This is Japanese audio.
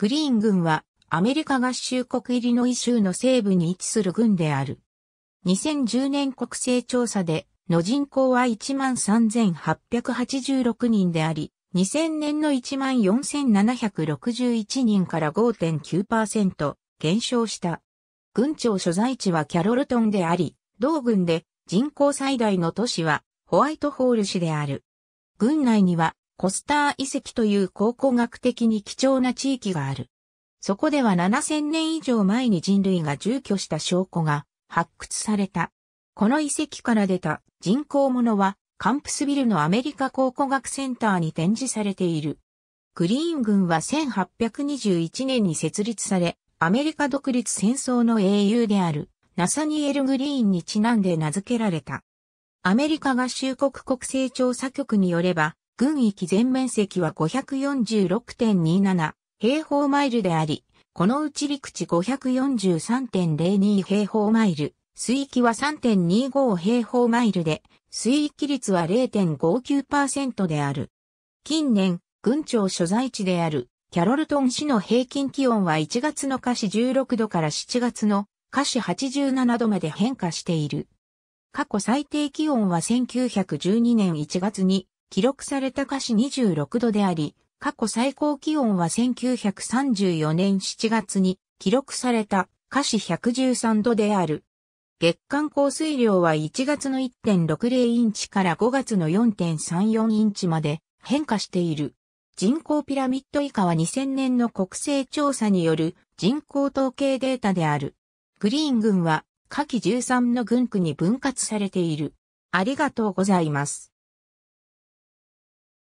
グリーン軍はアメリカ合衆国イリノイ州の西部に位置する軍である。2010年国勢調査での人口は13,886人であり、2000年の14,761人から5.9%減少した。軍庁所在地はキャロルトンであり、同軍で人口最大の都市はホワイトホール市である。軍内にはコスター遺跡という考古学的に貴重な地域がある。そこでは7000年以上前に人類が住居した証拠が発掘された。この遺跡から出た人工物はカンプスビルのアメリカ考古学センターに展示されている。グリーン軍は1821年に設立され、アメリカ独立戦争の英雄であるナサニエル・グリーンにちなんで名付けられた。アメリカ合衆国国勢調査局によれば、軍域全面積は546.27平方マイルであり、このうち陸地543.02平方マイル、水域は3.25平方マイルで、水域率は0.59%である。近年、軍庁所在地であるキャロルトン市の平均気温は1月の下市16度から7月の下市87度まで変化している。過去最低気温は1912年1月に記録された華氏26度であり、過去最高気温は1934年7月に記録された華氏113度である。月間降水量は1月の1.60インチから5月の4.34インチまで変化している。人口ピラミッド以下は2000年の国勢調査による人口統計データである。グリーン群は下記13の群区に分割されている。ありがとうございます。